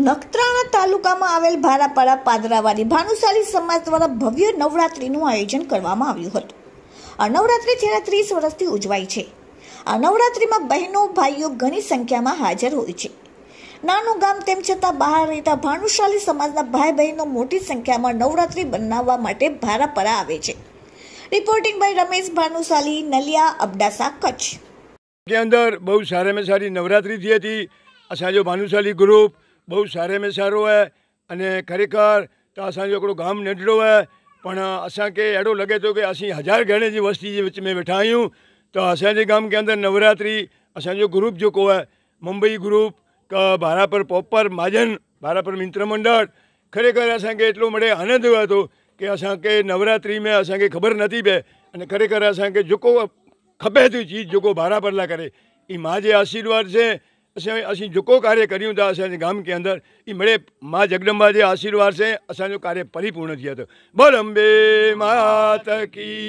નખત્રાણા તાલુકામાં આવેલ ભારાપાડા પાદરાવાડી ભાનુશાળી સમાજ દ્વારા ભવ્ય નવરાત્રિનું આયોજન કરવામાં આવ્યું હતું આ નવરાત્રિ છેલ્લા ત્રીસ વર્ષથી ઉજવાય છે આ નવરાત્રિમાં બહેનો ભાઈઓ ઘણી સંખ્યામાં હાજર હોય છે નાનું ગામ તેમ છતાં બહાર રહેતા ભાનુશાળી સમાજના ભાઈ બહેનો મોટી સંખ્યામાં નવરાત્રિ બનાવવા માટે ભારાપરા આવે છે રિપોર્ટિંગ બાય રમેશ ભાનુશાલી નલિયા અબડાસા કચ્છ અંદર બહુ સારામાં સારી નવરાત્રિ થઈ હતી સાંજો ભાનુશાલી ગ્રુપ બહુ સારે में સારું है અને ખરેખર તો असांजो हिकिड़ो गाम नंढिड़ो आहे પણ असांखे अहिड़ो लॻे थो की असीं हज़ार घणे जी वस्ती जे विच में वेठा आहियूं त असांजे गाम के अंदरि नवरात्रि असांजो ग्रुप जेको आहे मुंबई ग्रुप भारापर पोपर महाजन भारापर मिंत्र मंडळ ખરેખર અસાંકે એટલો મળે આનંદ આવ્યો હતો કે અસાંકે નવરાત્રિમાં અસાંકે ખબર નથી પે અને ખરેખર અસાંકે જોકો ખપે તી ચીજ જોકો ભારા પરલા કરે એ મા જે આશીર્વાદ છે असीं जेको कार्य कयूं था असांजे गाम के अंदरि ई मिड़े मां जगदम्बा जे आशीर्वाद सां असांजो कार्य परिपूर्ण थी वियो अथव बोल अम्बे माता की